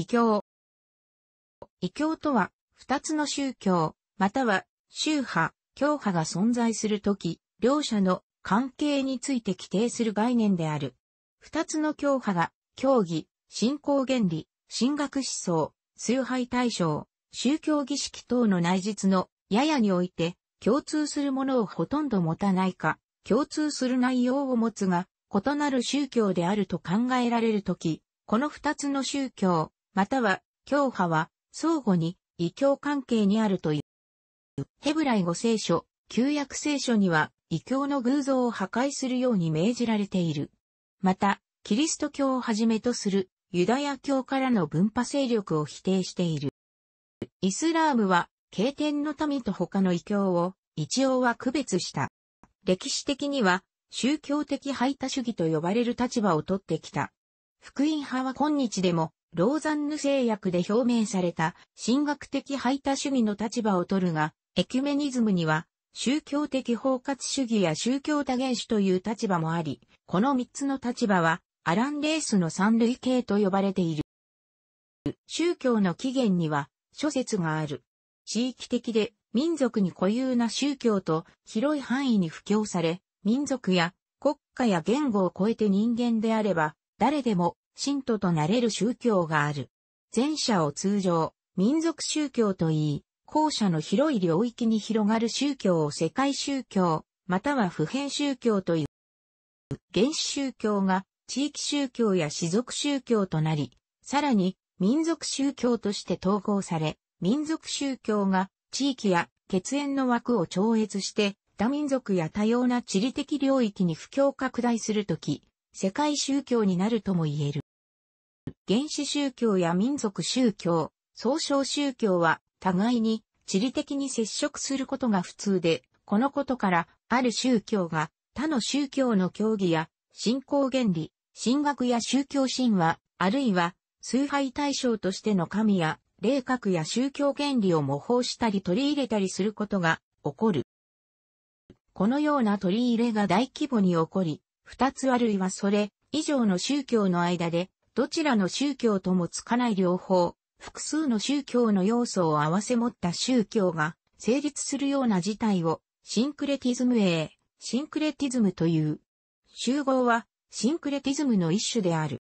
異教。異教とは、二つの宗教、または、宗派、教派が存在するとき、両者の関係について規定する概念である。二つの教派が、教義、信仰原理、神学思想、崇拝対象、宗教儀式等の内実の、ややにおいて、共通するものをほとんど持たないか、共通する内容を持つが、異なる宗教であると考えられるとき、この二つの宗教、または教派は相互に異教関係にあるという。ヘブライ語聖書、旧約聖書には異教の偶像を破壊するように命じられている。また、キリスト教をはじめとするユダヤ教からの分派勢力を否定している。イスラームは、経典の民と他の異教を一応は区別した。歴史的には、宗教的排他主義と呼ばれる立場をとってきた。福音派は今日でもローザンヌ制約で表明された神学的排他主義の立場を取るが、エキュメニズムには宗教的包括主義や宗教多元主という立場もあり、この三つの立場はアラン・レースの三類型と呼ばれている。宗教の起源には諸説がある。地域的で民族に固有な宗教と広い範囲に布教され、民族や国家や言語を超えて人間であれば、誰でも信徒となれる宗教がある。前者を通常、民族宗教と言い、後者の広い領域に広がる宗教を世界宗教、または普遍宗教という。原始宗教が地域宗教や氏族宗教となり、さらに民族宗教として統合され、民族宗教が地域や血縁の枠を超越して、多民族や多様な地理的領域に布教拡大するとき、世界宗教になるとも言える。原始宗教や民族宗教、総称宗教は互いに地理的に接触することが普通で、このことからある宗教が他の宗教の教義や信仰原理、神学や宗教神話、あるいは崇拝対象としての神や霊格や宗教原理を模倣したり取り入れたりすることが起こる。このような取り入れが大規模に起こり、二つあるいはそれ以上の宗教の間でどちらの宗教ともつかない両方、複数の宗教の要素を合わせ持った宗教が成立するような事態をシンクレティズム A、シンクレティズムという。集合はシンクレティズムの一種である。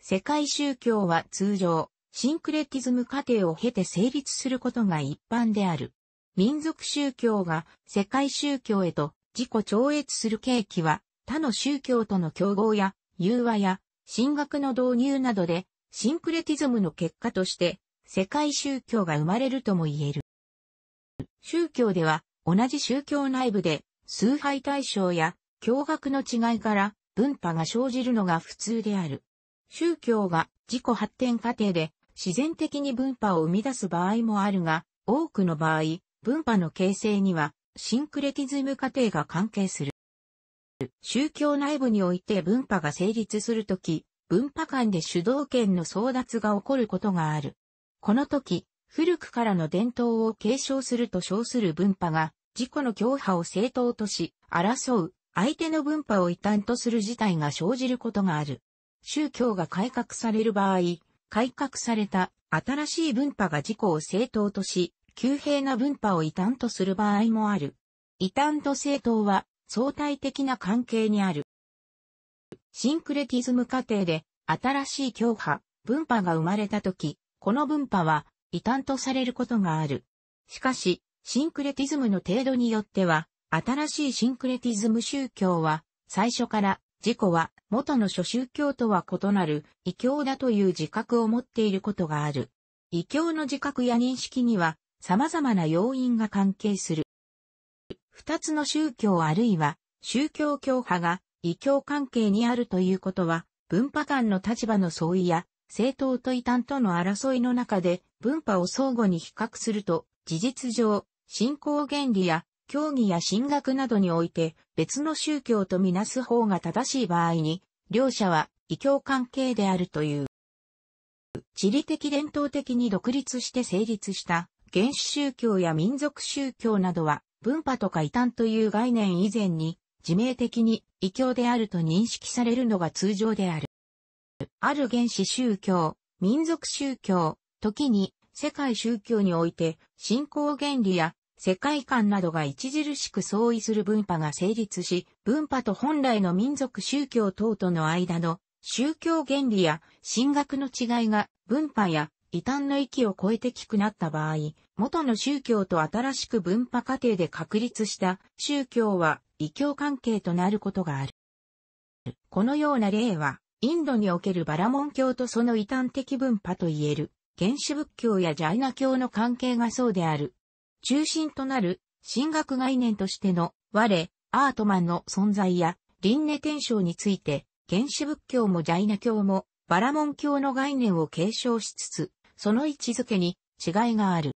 世界宗教は通常、シンクレティズム過程を経て成立することが一般である。民族宗教が世界宗教へと自己超越する契機は他の宗教との競合や融和や神学の導入などで、シンクレティズムの結果として、世界宗教が生まれるとも言える。宗教では、同じ宗教内部で、崇拝対象や、教学の違いから、分派が生じるのが普通である。宗教が自己発展過程で自然的に分派を生み出す場合もあるが、多くの場合、分派の形成にはシンクレティズム過程が関係する。宗教内部において分派が成立するとき、分派間で主導権の争奪が起こることがある。この時、古くからの伝統を継承すると称する分派が、自己の教派を正当とし、争う、相手の分派を異端とする事態が生じることがある。宗教が改革される場合、改革された新しい分派が自己を正当とし、急平な分派を異端とする場合もある。異端と正当は相対的な関係にある。シンクレティズム過程で新しい教派、文派が生まれたとき、この文派は異端とされることがある。しかし、シンクレティズムの程度によっては、新しいシンクレティズム宗教は、最初から自己は元の諸宗教とは異なる異教だという自覚を持っていることがある。異教の自覚や認識には様々な要因が関係する。二つの宗教あるいは宗教教派が異教関係にあるということは、文化間の立場の相違や、政党と異端との争いの中で、文化を相互に比較すると、事実上、信仰原理や、教義や神学などにおいて、別の宗教とみなす方が正しい場合に、両者は異教関係であるという。地理的伝統的に独立して成立した、原始宗教や民族宗教などは、分派とか異端という概念以前に、自明的に異教であると認識されるのが通常である。ある原始宗教、民族宗教、時に世界宗教において信仰原理や世界観などが著しく相違する分派が成立し、分派と本来の民族宗教等との間の宗教原理や神学の違いが分派や異端の域を超えてきくなった場合、元の宗教と新しく分派過程で確立した宗教は異教関係となることがある。このような例は、インドにおけるバラモン教とその異端的分派といえる、原始仏教やジャイナ教の関係がそうである。中心となる、神学概念としての、我、アートマンの存在や、輪廻転生について、原始仏教もジャイナ教も、バラモン教の概念を継承しつつ、その位置づけに違いがある。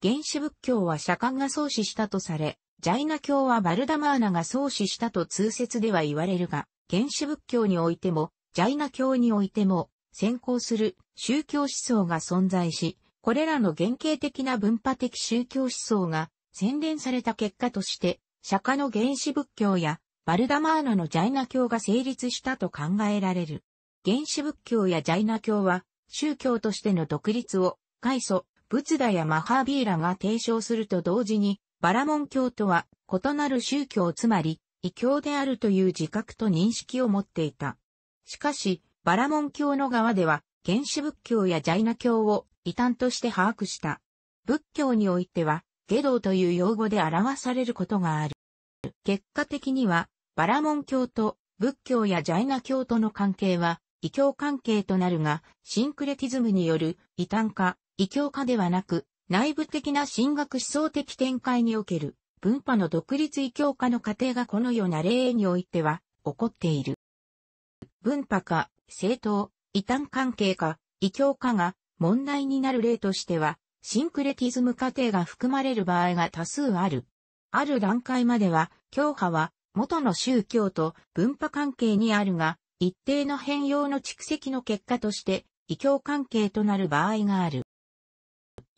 原始仏教は釈迦が創始したとされ、ジャイナ教はバルダマーナが創始したと通説では言われるが、原始仏教においても、ジャイナ教においても、先行する宗教思想が存在し、これらの原型的な文化的宗教思想が洗練された結果として、釈迦の原始仏教やバルダマーナのジャイナ教が成立したと考えられる。原始仏教やジャイナ教は宗教としての独立を、開祖、仏陀やマハービーラが提唱すると同時に、バラモン教とは異なる宗教つまり、異教であるという自覚と認識を持っていた。しかし、バラモン教の側では、原始仏教やジャイナ教を異端として把握した。仏教においては、下道という用語で表されることがある。結果的には、バラモン教と仏教やジャイナ教との関係は、異教関係となるが、シンクレティズムによる異端化、異教化ではなく、内部的な神学思想的展開における文派の独立異教化の過程がこのような例においては起こっている。文派か、政党、異端関係か、異教化が問題になる例としては、シンクレティズム過程が含まれる場合が多数ある。ある段階までは、教派は元の宗教と文化関係にあるが、一定の変容の蓄積の結果として、異教関係となる場合がある。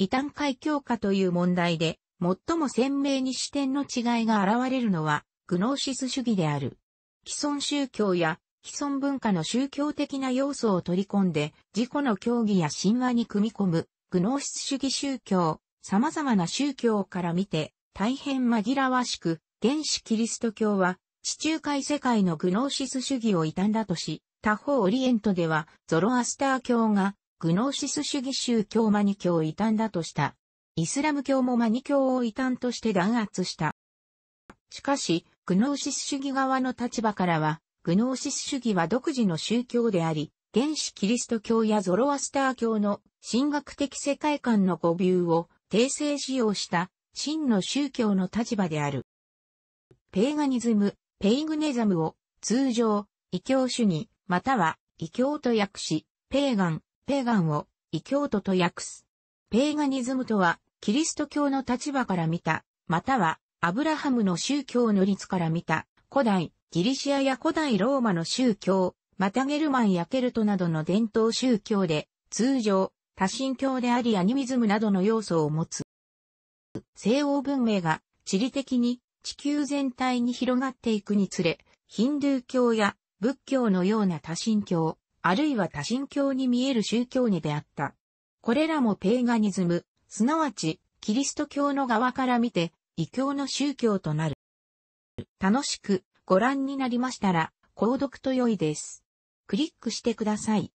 異端海峡化という問題で、最も鮮明に視点の違いが現れるのは、グノーシス主義である。既存宗教や既存文化の宗教的な要素を取り込んで、自己の教義や神話に組み込む、グノーシス主義宗教、様々な宗教から見て、大変紛らわしく、原始キリスト教は、地中海世界のグノーシス主義を異端だとし、他方オリエントでは、ゾロアスター教が、グノーシス主義宗教マニ教を異端だとした。イスラム教もマニ教を異端として弾圧した。しかし、グノーシス主義側の立場からは、グノーシス主義は独自の宗教であり、原始キリスト教やゾロアスター教の神学的世界観の語尾を訂正使用した真の宗教の立場である。ペーガニズム、ペイグネザムを通常、異教主義、または異教と訳し、ペーガン、ペーガンを異教徒と訳す。ペーガニズムとは、キリスト教の立場から見た、または、アブラハムの宗教の律から見た、古代、ギリシアや古代ローマの宗教、またゲルマンやケルトなどの伝統宗教で、通常、多神教でありアニミズムなどの要素を持つ。西欧文明が地理的に地球全体に広がっていくにつれ、ヒンドゥー教や仏教のような多神教、あるいは多神教に見える宗教に出会った。これらもペーガニズム、すなわち、キリスト教の側から見て、異教の宗教となる。楽しくご覧になりましたら、購読と良いです。クリックしてください。